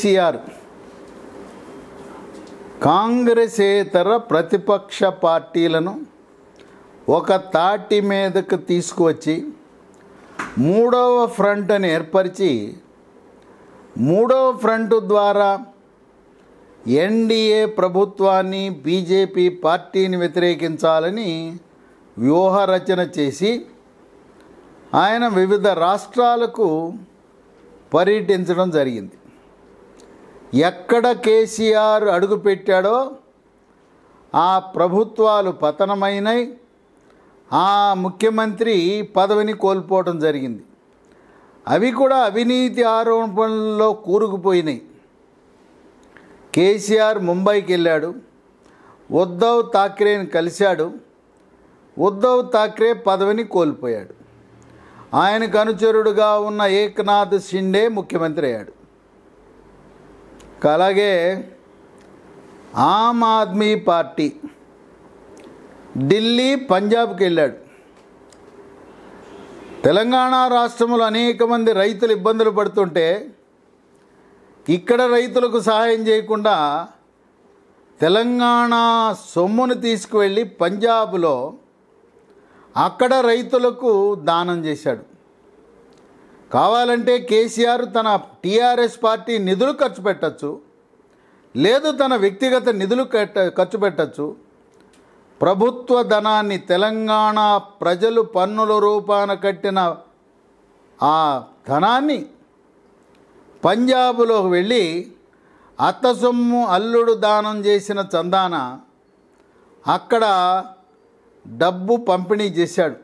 కేసీఆర్ కాంగ్రెసేతర ప్రతిపక్ష పార్టీలను ఒక తాటి మీదకు తీసుకువచ్చి మూడవ ఫ్రంట్ని ఏర్పరిచి మూడవ ఫ్రంట్ ద్వారా ఎన్డీఏ ప్రభుత్వాన్ని బీజేపీ పార్టీని వ్యతిరేకించాలని వ్యూహరచన చేసి ఆయన వివిధ రాష్ట్రాలకు పర్యటించడం జరిగింది ఎక్కడ కేసీఆర్ అడుగుపెట్టాడో ఆ ప్రభుత్వాలు పతనమైనాయి ఆ ముఖ్యమంత్రి పదవిని కోల్పోవటం జరిగింది అవి కూడా అవినీతి ఆరోపణల్లో కూరుకుపోయినాయి కేసీఆర్ ముంబైకి వెళ్ళాడు ఉద్ధవ్ థాక్రేని కలిశాడు ఉద్ధవ్ థాక్రే పదవిని కోల్పోయాడు ఆయనకు అనుచరుడుగా ఉన్న ఏక్నాథ్ షిండే ముఖ్యమంత్రి అయ్యాడు అలాగే ఆమ్ ఆద్మీ పార్టీ ఢిల్లీ పంజాబ్కి వెళ్ళాడు తెలంగాణ రాష్ట్రంలో అనేక మంది రైతులు ఇబ్బందులు పడుతుంటే ఇక్కడ రైతులకు సహాయం చేయకుండా తెలంగాణ సొమ్మును తీసుకువెళ్ళి పంజాబ్లో అక్కడ రైతులకు దానం చేశాడు కావాలంటే కేసీఆర్ తన టీఆర్ఎస్ పార్టీ నిధులు ఖర్చు పెట్టచ్చు లేదు తన వ్యక్తిగత నిధులు కట్ట ఖర్చు పెట్టచ్చు ప్రభుత్వ ధనాన్ని తెలంగాణ ప్రజలు పన్నుల రూపాన కట్టిన ఆ ధనాన్ని పంజాబ్లో వెళ్ళి అత్తసొమ్ము అల్లుడు దానం చేసిన చందాన అక్కడ డబ్బు పంపిణీ చేశాడు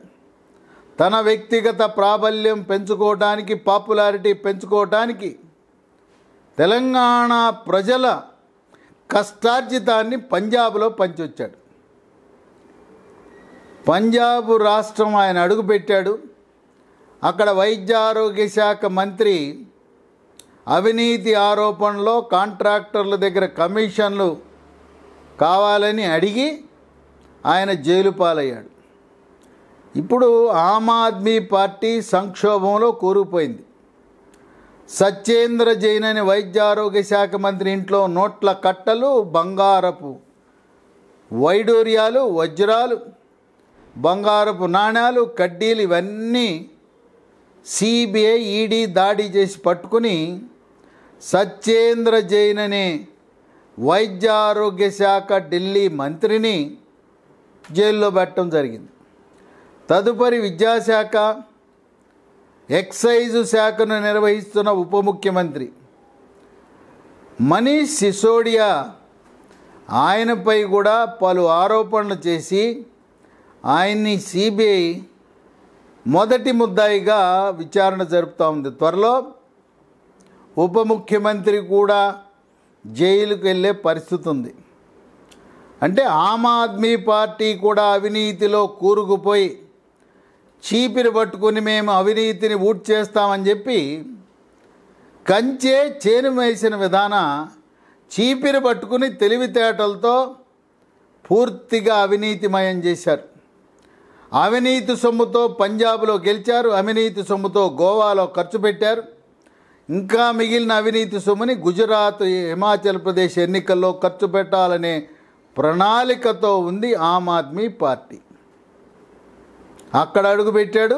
తన వ్యక్తిగత ప్రాబల్యం పెంచుకోవటానికి పాపులారిటీ పెంచుకోవటానికి తెలంగాణ ప్రజల కష్టార్జితాన్ని పంజాబ్లో పంచొచ్చాడు పంజాబ్ రాష్ట్రం ఆయన అడుగుపెట్టాడు అక్కడ వైద్య ఆరోగ్య శాఖ మంత్రి అవినీతి ఆరోపణలో కాంట్రాక్టర్ల దగ్గర కమిషన్లు కావాలని అడిగి ఆయన జైలు పాలయ్యాడు ఇప్పుడు ఆమ్ ఆద్మీ పార్టీ సంక్షోభంలో కూరుకుపోయింది సత్యేంద్ర జైన్ అనే ఆరోగ్య శాఖ మంత్రి ఇంట్లో నోట్ల కట్టలు బంగారపు వైడూర్యాలు వజ్రాలు బంగారపు నాణ్యాలు కడ్డీలు ఇవన్నీ సిబిఐ ఈడీ దాడి చేసి పట్టుకుని సత్యేంద్ర జైన్ అనే వైద్య ఆరోగ్య శాఖ ఢిల్లీ మంత్రిని జైల్లో పెట్టడం జరిగింది తదుపరి విద్యాశాఖ ఎక్సైజు శాఖను నిర్వహిస్తున్న ఉప ముఖ్యమంత్రి మనీష్ సిసోడియా ఆయనపై కూడా పలు ఆరోపణలు చేసి ఆయన్ని సిబిఐ మొదటి ముద్దాయిగా విచారణ జరుపుతూ ఉంది త్వరలో ఉప ముఖ్యమంత్రి కూడా జైలుకు వెళ్ళే పరిస్థితి ఉంది అంటే ఆమ్ ఆద్మీ పార్టీ కూడా అవినీతిలో కూరుకుపోయి చీపిరి పట్టుకుని మేము అవినీతిని ఊట్ చేస్తామని చెప్పి కంచే చేను వేసిన విధాన చీపిరి పట్టుకుని తెలివితేటలతో పూర్తిగా అవినీతిమయం చేశారు అవినీతి సొమ్ముతో పంజాబ్లో గెలిచారు అవినీతి సొమ్ముతో గోవాలో ఖర్చు పెట్టారు ఇంకా మిగిలిన అవినీతి సొమ్ముని గుజరాత్ హిమాచల్ ప్రదేశ్ ఎన్నికల్లో ఖర్చు పెట్టాలనే ప్రణాళికతో ఉంది ఆమ్ ఆద్మీ పార్టీ అక్కడ అడుగుపెట్టాడు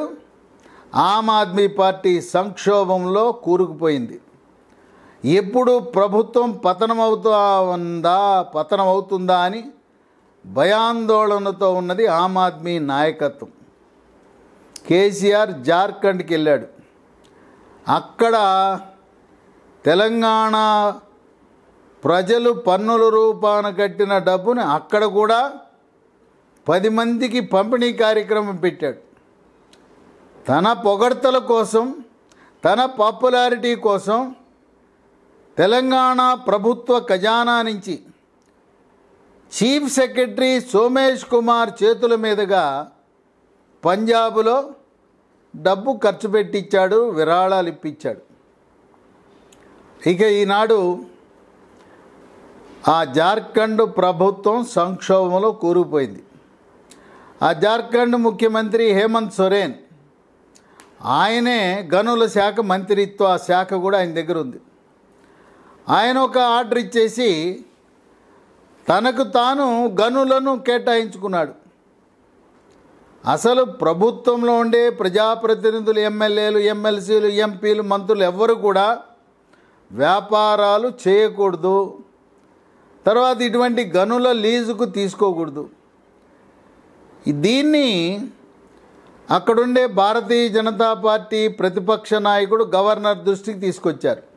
ఆమ్ ఆద్మీ పార్టీ సంక్షోభంలో కూరుకుపోయింది ఎప్పుడు ప్రభుత్వం పతనమవుతా ఉందా పతనమవుతుందా అని భయాందోళనతో ఉన్నది ఆమ్ ఆద్మీ నాయకత్వం కేసీఆర్ జార్ఖండ్కి వెళ్ళాడు అక్కడ తెలంగాణ ప్రజలు పన్నుల రూపాన కట్టిన డబ్బుని అక్కడ కూడా పది మందికి పంపిణీ కార్యక్రమం పెట్టాడు తన పొగడ్తల కోసం తన పాపులారిటీ కోసం తెలంగాణ ప్రభుత్వ ఖజానా నుంచి చీఫ్ సెక్రటరీ సోమేష్ కుమార్ చేతుల మీదుగా పంజాబ్లో డబ్బు ఖర్చు పెట్టించాడు విరాళాలు ఇప్పించాడు ఇక ఈనాడు ఆ జార్ఖండ్ ప్రభుత్వం సంక్షోభంలో కూరుకుపోయింది ఆ జార్ఖండ్ ముఖ్యమంత్రి హేమంత్ సొరేన్ ఆయనే గనుల శాఖ మంత్రిత్వ శాఖ కూడా ఆయన దగ్గర ఉంది ఆయన ఒక ఆర్డర్ ఇచ్చేసి తనకు తాను గనులను కేటాయించుకున్నాడు అసలు ప్రభుత్వంలో ఉండే ప్రజాప్రతినిధులు ఎమ్మెల్యేలు ఎమ్మెల్సీలు ఎంపీలు మంత్రులు ఎవ్వరు కూడా వ్యాపారాలు చేయకూడదు తర్వాత ఇటువంటి గనుల లీజుకు తీసుకోకూడదు దీన్ని అక్కడుండే భారతీయ జనతా పార్టీ ప్రతిపక్ష నాయకుడు గవర్నర్ దృష్టికి తీసుకొచ్చారు